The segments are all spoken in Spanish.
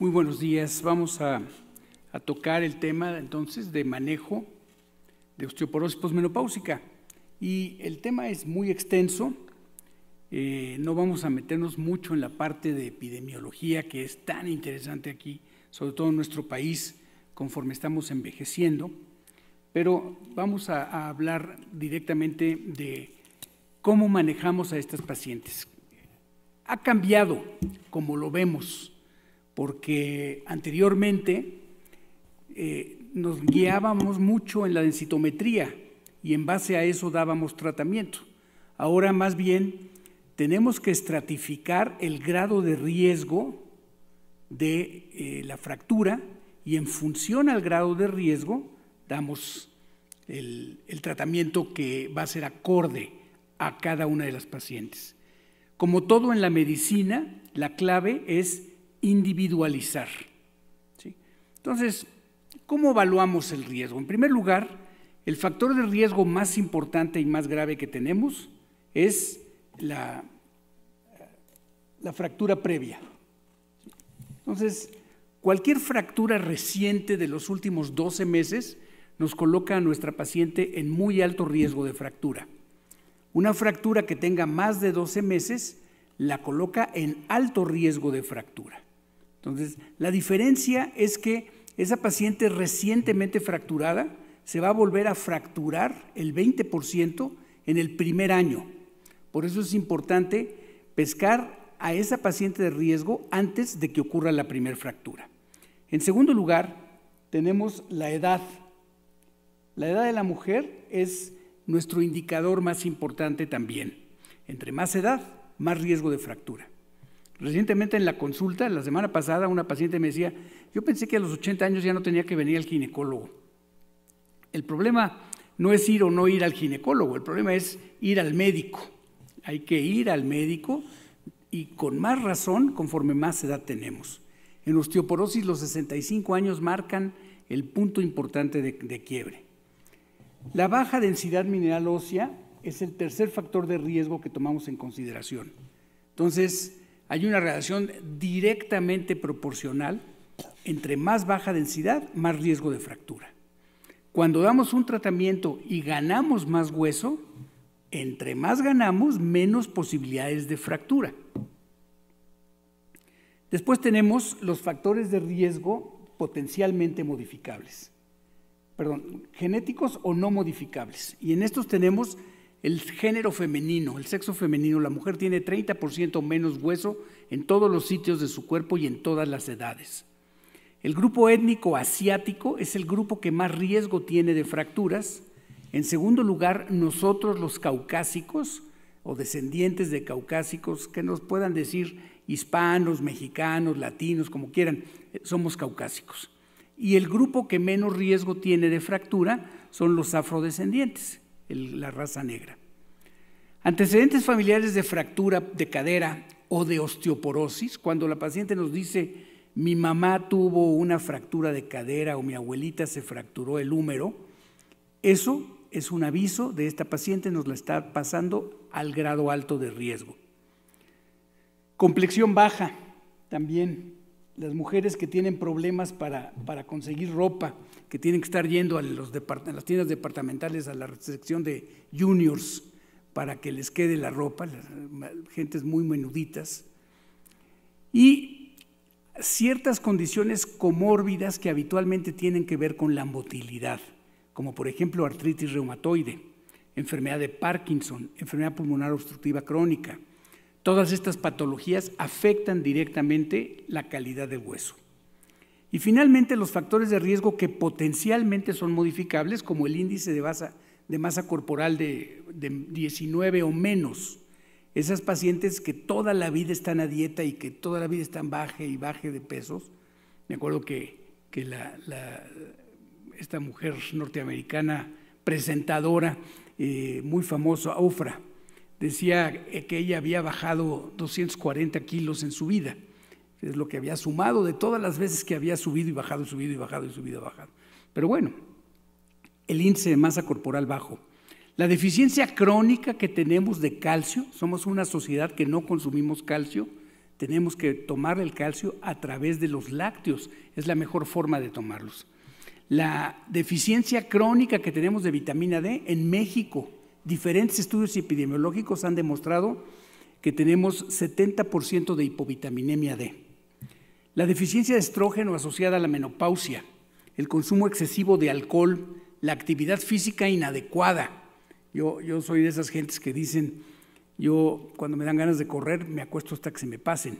Muy buenos días. Vamos a, tocar el tema entonces de manejo de osteoporosis posmenopáusica. Y el tema es muy extenso. Eh, no vamos a meternos mucho en la parte de epidemiología que es tan interesante aquí, sobre todo en nuestro país, conforme estamos envejeciendo. Pero vamos a hablar directamente de cómo manejamos a estas pacientes. Ha cambiado, como lo vemos, porque anteriormente eh, nos guiábamos mucho en la densitometría y en base a eso dábamos tratamiento. Ahora más bien tenemos que estratificar el grado de riesgo de eh, la fractura y en función al grado de riesgo damos el tratamiento que va a ser acorde a cada una de las pacientes. Como todo en la medicina, la clave es individualizar. Entonces, ¿cómo evaluamos el riesgo? En primer lugar, el factor de riesgo más importante y más grave que tenemos es la, la fractura previa. Entonces, cualquier fractura reciente de los últimos 12 meses nos coloca a nuestra paciente en muy alto riesgo de fractura. Una fractura que tenga más de 12 meses la coloca en alto riesgo de fractura. Entonces, la diferencia es que esa paciente recientemente fracturada se va a volver a fracturar el 20% en el primer año. Por eso es importante pescar a esa paciente de riesgo antes de que ocurra la primera fractura. En segundo lugar, tenemos la edad. La edad de la mujer es nuestro indicador más importante también. Entre más edad, más riesgo de fractura. Recientemente en la consulta, la semana pasada, una paciente me decía, yo pensé que a los 80 años ya no tenía que venir al ginecólogo. El problema no es ir o no ir al ginecólogo, el problema es ir al médico. Hay que ir al médico y con más razón conforme más edad tenemos. En osteoporosis los 65 años marcan el punto importante de, quiebre. La baja densidad mineral ósea es el tercer factor de riesgo que tomamos en consideración. Entonces, hay una relación directamente proporcional entre más baja densidad, más riesgo de fractura. Cuando damos un tratamiento y ganamos más hueso, entre más ganamos, menos posibilidades de fractura. Después tenemos los factores de riesgo potencialmente modificables, perdón, genéticos o no modificables. Y en estos tenemos el género femenino, el sexo femenino, la mujer tiene 30% menos hueso en todos los sitios de su cuerpo y en todas las edades. El grupo étnico asiático es el grupo que más riesgo tiene de fracturas. En segundo lugar, nosotros los caucásicos o descendientes de caucásicos, que nos puedan decir hispanos, mexicanos, latinos, como quieran, somos caucásicos. Y el grupo que menos riesgo tiene de fractura son los afrodescendientes la raza negra. Antecedentes familiares de fractura de cadera o de osteoporosis, cuando la paciente nos dice, mi mamá tuvo una fractura de cadera o mi abuelita se fracturó el húmero, eso es un aviso de esta paciente, nos la está pasando al grado alto de riesgo. Complexión baja también las mujeres que tienen problemas para, conseguir ropa, que tienen que estar yendo a, a las tiendas departamentales, a la sección de juniors, para que les quede la ropa, las, gentes muy menuditas, y ciertas condiciones comórbidas que habitualmente tienen que ver con la motilidad, como por ejemplo artritis reumatoide, enfermedad de Parkinson, enfermedad pulmonar obstructiva crónica, Todas estas patologías afectan directamente la calidad del hueso. Y finalmente, los factores de riesgo que potencialmente son modificables, como el índice de masa, de masa corporal de, 19 o menos. Esas pacientes que toda la vida están a dieta y que toda la vida están baje y baje de pesos. Me acuerdo que, la, esta mujer norteamericana presentadora, eh, muy famosa, Ofra, decía eh, que ella había bajado 240 kilos en su vida, es lo que había sumado de todas las veces que había subido y bajado, subido y bajado y subido y bajado. Pero bueno, el índice de masa corporal bajo. La deficiencia crónica que tenemos de calcio, somos una sociedad que no consumimos calcio, tenemos que tomar el calcio a través de los lácteos, es la mejor forma de tomarlos. La deficiencia crónica que tenemos de vitamina D en México, Diferentes estudios epidemiológicos han demostrado que tenemos 70% de hipovitaminemia D. La deficiencia de estrógeno asociada a la menopausia, el consumo excesivo de alcohol, la actividad física inadecuada. Yo, yo soy de esas gentes que dicen, yo cuando me dan ganas de correr me acuesto hasta que se me pasen.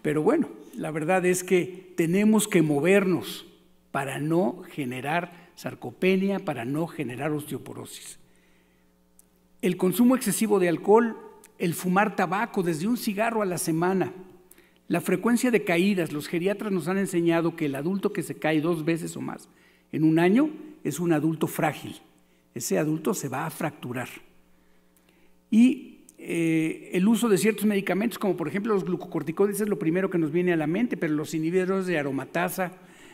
Pero bueno, la verdad es que tenemos que movernos para no generar sarcopenia, para no generar osteoporosis el consumo excesivo de alcohol, el fumar tabaco desde un cigarro a la semana, la frecuencia de caídas. Los geriatras nos han enseñado que el adulto que se cae dos veces o más en un año es un adulto frágil. Ese adulto se va a fracturar. Y eh, el uso de ciertos medicamentos, como por ejemplo los glucocorticoides, es lo primero que nos viene a la mente, pero los inhibidores de aromatasa,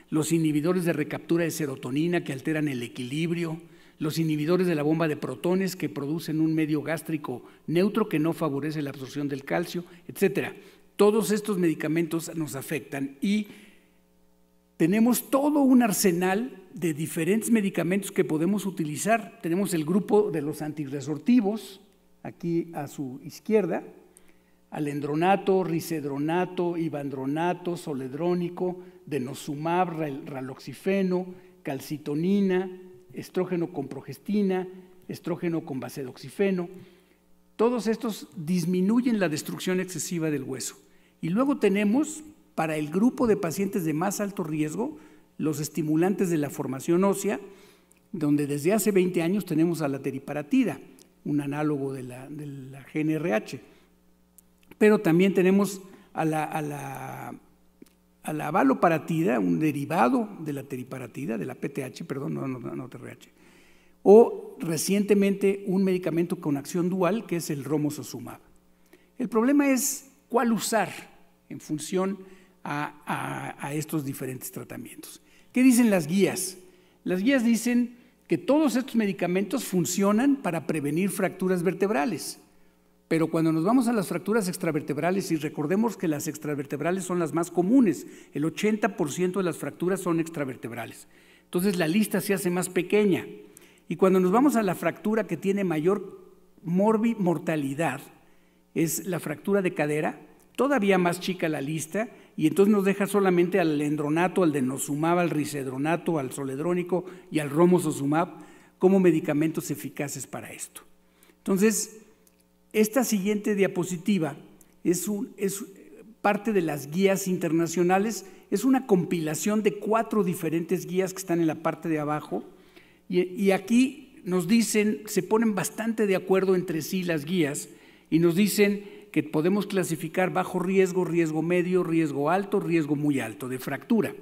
los inhibidores de recaptura de serotonina que alteran el equilibrio, los inhibidores de la bomba de protones que producen un medio gástrico neutro que no favorece la absorción del calcio, etcétera. Todos estos medicamentos nos afectan y tenemos todo un arsenal de diferentes medicamentos que podemos utilizar. Tenemos el grupo de los antiresortivos, aquí a su izquierda, alendronato, risedronato, ibandronato, soledrónico, denosumab, raloxifeno, calcitonina, estrógeno con progestina, estrógeno con oxifeno. Todos estos disminuyen la destrucción excesiva del hueso. Y luego tenemos, para el grupo de pacientes de más alto riesgo, los estimulantes de la formación ósea, donde desde hace 20 años tenemos a la teriparatida, un análogo de la, GNRH. Pero también tenemos a la a la avaloparatida, un derivado de la teriparatida, de la PTH, perdón, no, no, no TRH, o recientemente un medicamento con acción dual que es el romosozumab. El problema es cuál usar en función a, a estos diferentes tratamientos. ¿Qué dicen las guías? Las guías dicen que todos estos medicamentos funcionan para prevenir fracturas vertebrales. Pero cuando nos vamos a las fracturas extravertebrales, y recordemos que las extravertebrales son las más comunes, el 80% de las fracturas son extravertebrales. Entonces la lista se hace más pequeña. Y cuando nos vamos a la fractura que tiene mayor morbi mortalidad, es la fractura de cadera, todavía más chica la lista, y entonces nos deja solamente al endronato, al denosumab, al risedronato, al soledrónico y al romosozumab como medicamentos eficaces para esto. Entonces, esta siguiente diapositiva es, parte de las guías internacionales, es una compilación de cuatro diferentes guías que están en la parte de abajo y, y aquí nos dicen, se ponen bastante de acuerdo entre sí las guías y nos dicen que podemos clasificar bajo riesgo, riesgo medio, riesgo alto, riesgo muy alto de fractura.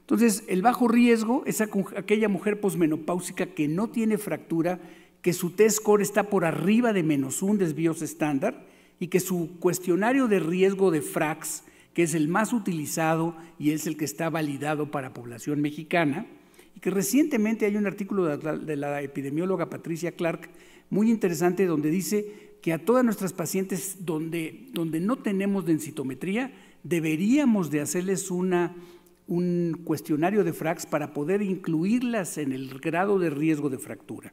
Entonces, el bajo riesgo es aquella mujer posmenopáusica que no tiene fractura, que su test score está por arriba de menos un desvío estándar y que su cuestionario de riesgo de FRAX, que es el más utilizado y es el que está validado para población mexicana, y que recientemente hay un artículo de la, epidemióloga Patricia Clark muy interesante donde dice que a todas nuestras pacientes donde, no tenemos densitometría, deberíamos de hacerles una, un cuestionario de FRAX para poder incluirlas en el grado de riesgo de fractura.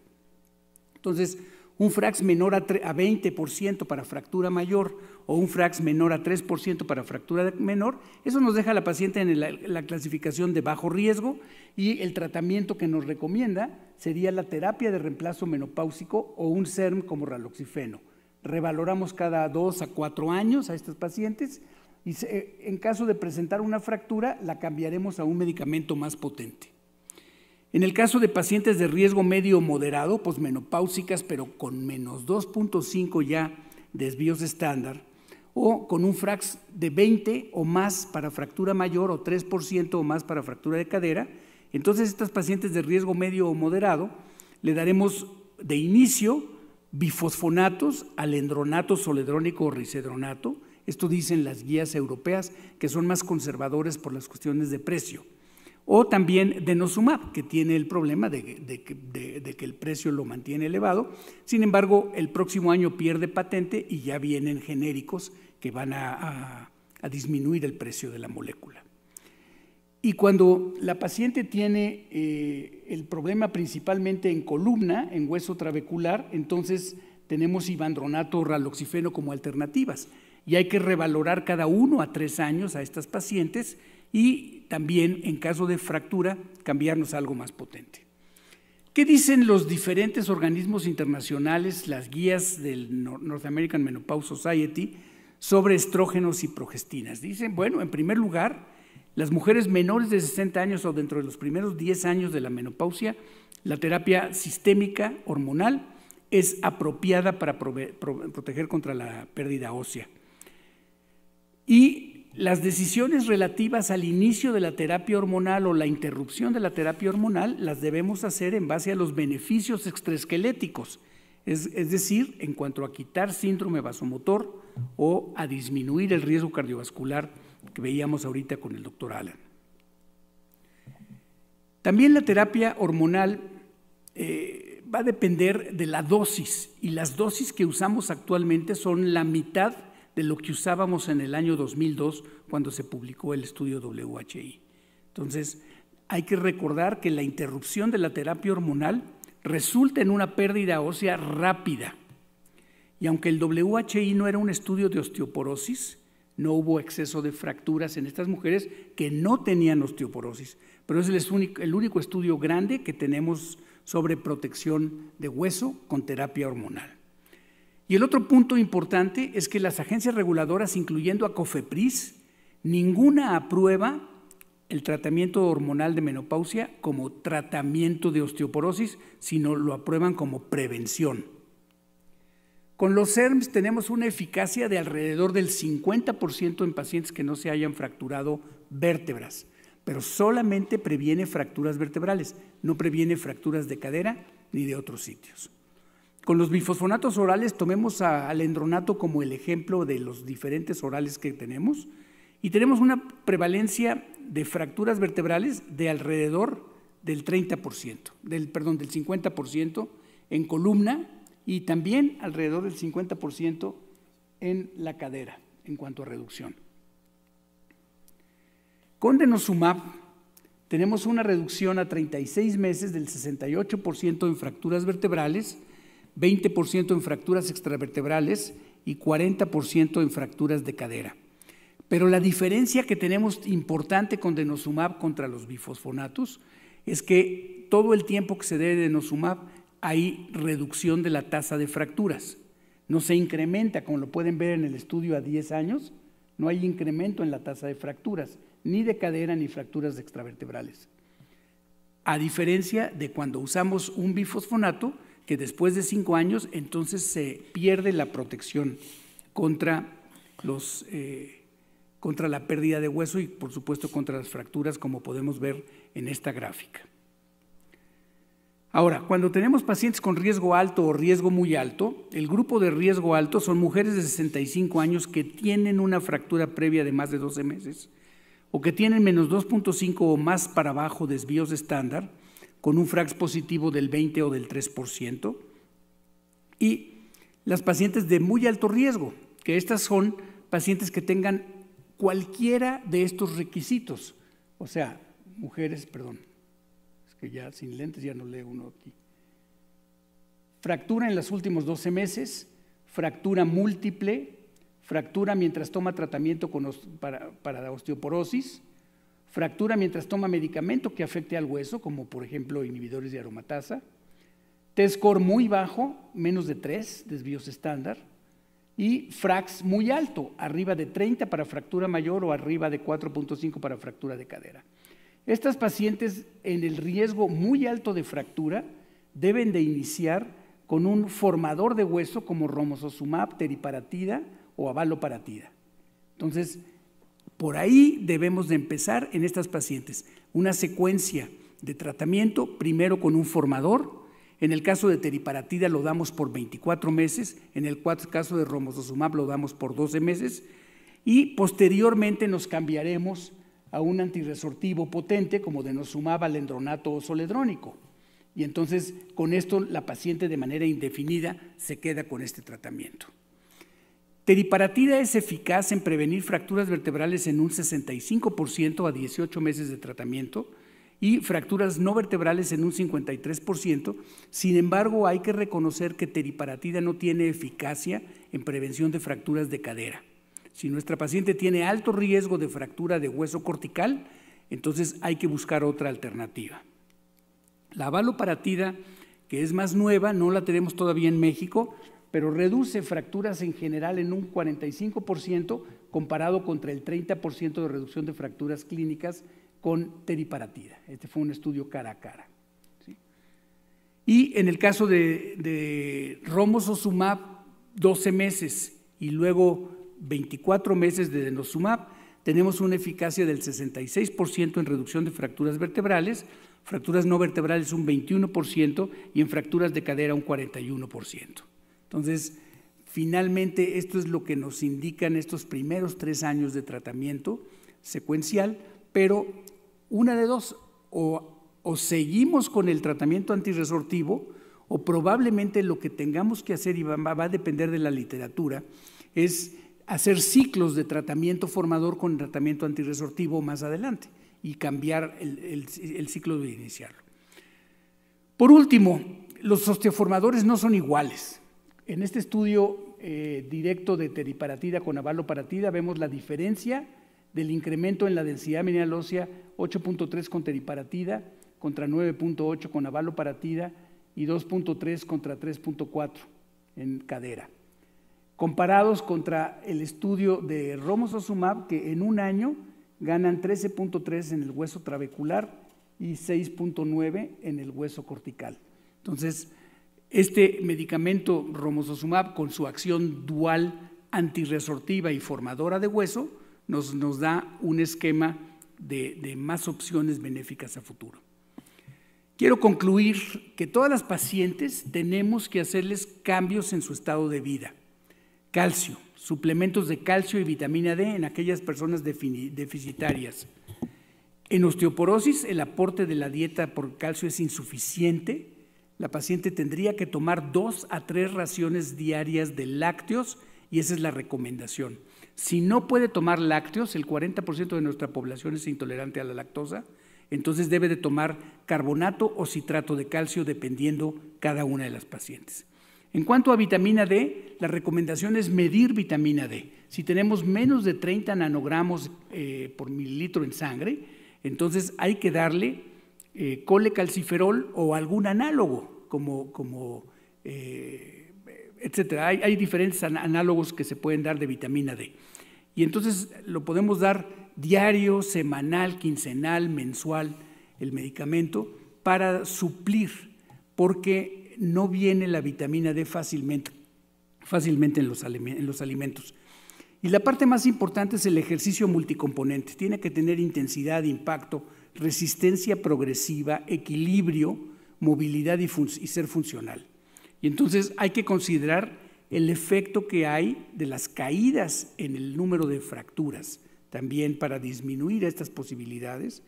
Entonces, un frax menor a, 20% para fractura mayor o un frax menor a 3% para fractura menor, eso nos deja a la paciente en la, clasificación de bajo riesgo y el tratamiento que nos recomienda sería la terapia de reemplazo menopáusico o un CERM como raloxifeno. Revaloramos cada dos a cuatro años a estas pacientes y en caso de presentar una fractura la cambiaremos a un medicamento más potente. En el caso de pacientes de riesgo medio moderado, posmenopáusicas, pues pero con menos 2.5 ya desvíos estándar, o con un frax de 20 o más para fractura mayor o 3% o más para fractura de cadera, entonces estas pacientes de riesgo medio o moderado le daremos de inicio bifosfonatos, alendronato soledrónico o risedronato, Esto dicen las guías europeas, que son más conservadores por las cuestiones de precio o también denosumab, que tiene el problema de, que el precio lo mantiene elevado. Sin embargo, el próximo año pierde patente y ya vienen genéricos que van a, disminuir el precio de la molécula. Y cuando la paciente tiene eh, el problema principalmente en columna, en hueso trabecular, entonces tenemos ibandronato o raloxifeno como alternativas. Y hay que revalorar cada uno a tres años a estas pacientes y también en caso de fractura cambiarnos algo más potente. ¿Qué dicen los diferentes organismos internacionales, las guías del North American Menopause Society sobre estrógenos y progestinas? Dicen, bueno, en primer lugar, las mujeres menores de 60 años o dentro de los primeros 10 años de la menopausia, la terapia sistémica hormonal es apropiada para proteger contra la pérdida ósea. Y las decisiones relativas al inicio de la terapia hormonal o la interrupción de la terapia hormonal las debemos hacer en base a los beneficios extraesqueléticos, es, decir, en cuanto a quitar síndrome vasomotor o a disminuir el riesgo cardiovascular que veíamos ahorita con el doctor Alan. También la terapia hormonal eh, va a depender de la dosis y las dosis que usamos actualmente son la mitad de lo que usábamos en el año 2002 cuando se publicó el estudio WHI. Entonces, hay que recordar que la interrupción de la terapia hormonal resulta en una pérdida ósea rápida. Y aunque el WHI no era un estudio de osteoporosis, no hubo exceso de fracturas en estas mujeres que no tenían osteoporosis, pero es el único, el único estudio grande que tenemos sobre protección de hueso con terapia hormonal. Y el otro punto importante es que las agencias reguladoras, incluyendo a COFEPRIS, ninguna aprueba el tratamiento hormonal de menopausia como tratamiento de osteoporosis, sino lo aprueban como prevención. Con los CERMS tenemos una eficacia de alrededor del 50% en pacientes que no se hayan fracturado vértebras, pero solamente previene fracturas vertebrales, no previene fracturas de cadera ni de otros sitios. Con los bifosfonatos orales tomemos alendronato al endronato como el ejemplo de los diferentes orales que tenemos y tenemos una prevalencia de fracturas vertebrales de alrededor del 30%, perdón, del 50% en columna y también alrededor del 50% en la cadera en cuanto a reducción. Con denosumab tenemos una reducción a 36 meses del 68% en fracturas vertebrales 20% en fracturas extravertebrales y 40% en fracturas de cadera. Pero la diferencia que tenemos importante con denosumab contra los bifosfonatos es que todo el tiempo que se debe denosumab hay reducción de la tasa de fracturas. No se incrementa, como lo pueden ver en el estudio a 10 años, no hay incremento en la tasa de fracturas, ni de cadera ni fracturas extravertebrales. A diferencia de cuando usamos un bifosfonato, que después de cinco años entonces se pierde la protección contra, los, eh, contra la pérdida de hueso y por supuesto contra las fracturas como podemos ver en esta gráfica. Ahora, cuando tenemos pacientes con riesgo alto o riesgo muy alto, el grupo de riesgo alto son mujeres de 65 años que tienen una fractura previa de más de 12 meses o que tienen menos 2.5 o más para abajo desvíos estándar, con un frax positivo del 20 o del 3%, y las pacientes de muy alto riesgo, que estas son pacientes que tengan cualquiera de estos requisitos, o sea, mujeres, perdón, es que ya sin lentes ya no leo uno aquí, fractura en los últimos 12 meses, fractura múltiple, fractura mientras toma tratamiento para, la osteoporosis, fractura mientras toma medicamento que afecte al hueso, como por ejemplo inhibidores de aromatasa, T-score muy bajo, menos de 3, desvíos estándar, y FRAX muy alto, arriba de 30 para fractura mayor o arriba de 4.5 para fractura de cadera. Estas pacientes en el riesgo muy alto de fractura deben de iniciar con un formador de hueso como romososumab, teriparatida o avaloparatida. Entonces, por ahí debemos de empezar en estas pacientes. Una secuencia de tratamiento, primero con un formador, en el caso de teriparatida lo damos por 24 meses, en el caso de romosozumab lo damos por 12 meses y posteriormente nos cambiaremos a un antiresortivo potente como denosumab, alendronato o soledrónico. Y entonces con esto la paciente de manera indefinida se queda con este tratamiento. Teriparatida es eficaz en prevenir fracturas vertebrales en un 65% a 18 meses de tratamiento y fracturas no vertebrales en un 53%. Sin embargo, hay que reconocer que teriparatida no tiene eficacia en prevención de fracturas de cadera. Si nuestra paciente tiene alto riesgo de fractura de hueso cortical, entonces hay que buscar otra alternativa. La valoparatida, que es más nueva, no la tenemos todavía en México, pero reduce fracturas en general en un 45% comparado contra el 30% de reducción de fracturas clínicas con teriparatida. Este fue un estudio cara a cara. Y en el caso de, de romosozumab, 12 meses y luego 24 meses de denosumab, tenemos una eficacia del 66% en reducción de fracturas vertebrales, fracturas no vertebrales un 21% y en fracturas de cadera un 41%. Entonces, finalmente, esto es lo que nos indican estos primeros tres años de tratamiento secuencial, pero una de dos, o, seguimos con el tratamiento antirresortivo, o probablemente lo que tengamos que hacer, y va, a depender de la literatura, es hacer ciclos de tratamiento formador con tratamiento antirresortivo más adelante y cambiar el, ciclo de iniciarlo. Por último, los osteoformadores no son iguales. En este estudio eh, directo de teriparatida con avaloparatida vemos la diferencia del incremento en la densidad mineral ósea 8.3 con teriparatida contra 9.8 con avaloparatida y 2.3 contra 3.4 en cadera. Comparados contra el estudio de Romosozumab, que en un año ganan 13.3 en el hueso trabecular y 6.9 en el hueso cortical. Entonces, este medicamento romosozumab, con su acción dual antiresortiva y formadora de hueso, nos, nos da un esquema de, de más opciones benéficas a futuro. Quiero concluir que todas las pacientes tenemos que hacerles cambios en su estado de vida. Calcio, suplementos de calcio y vitamina D en aquellas personas deficitarias. En osteoporosis, el aporte de la dieta por calcio es insuficiente la paciente tendría que tomar dos a tres raciones diarias de lácteos y esa es la recomendación. Si no puede tomar lácteos, el 40% de nuestra población es intolerante a la lactosa, entonces debe de tomar carbonato o citrato de calcio dependiendo cada una de las pacientes. En cuanto a vitamina D, la recomendación es medir vitamina D. Si tenemos menos de 30 nanogramos eh, por mililitro en sangre, entonces hay que darle eh, colecalciferol o algún análogo, como, eh, etcétera. Hay, diferentes análogos que se pueden dar de vitamina D. Y entonces lo podemos dar diario, semanal, quincenal, mensual, el medicamento, para suplir, porque no viene la vitamina D fácilmente, en los, en los alimentos. Y la parte más importante es el ejercicio multicomponente. Tiene que tener intensidad, impacto, resistencia progresiva, equilibrio, movilidad y, ser funcional. Y entonces hay que considerar el efecto que hay de las caídas en el número de fracturas, también para disminuir estas posibilidades.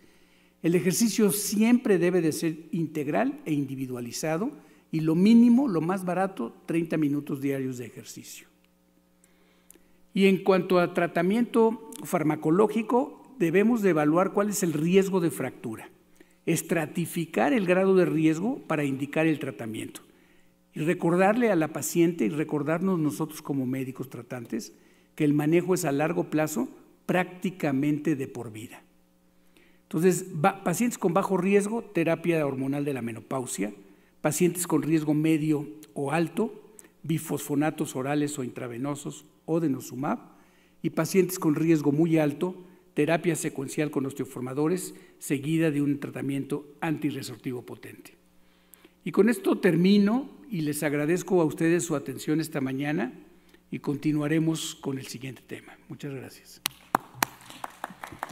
El ejercicio siempre debe de ser integral e individualizado y lo mínimo, lo más barato, 30 minutos diarios de ejercicio. Y en cuanto a tratamiento farmacológico, debemos de evaluar cuál es el riesgo de fractura, estratificar el grado de riesgo para indicar el tratamiento y recordarle a la paciente y recordarnos nosotros como médicos tratantes que el manejo es a largo plazo prácticamente de por vida. Entonces, pacientes con bajo riesgo, terapia hormonal de la menopausia, pacientes con riesgo medio o alto, bifosfonatos orales o intravenosos o denosumab, y pacientes con riesgo muy alto, terapia secuencial con osteoformadores, seguida de un tratamiento antiresortivo potente. Y con esto termino y les agradezco a ustedes su atención esta mañana y continuaremos con el siguiente tema. Muchas gracias.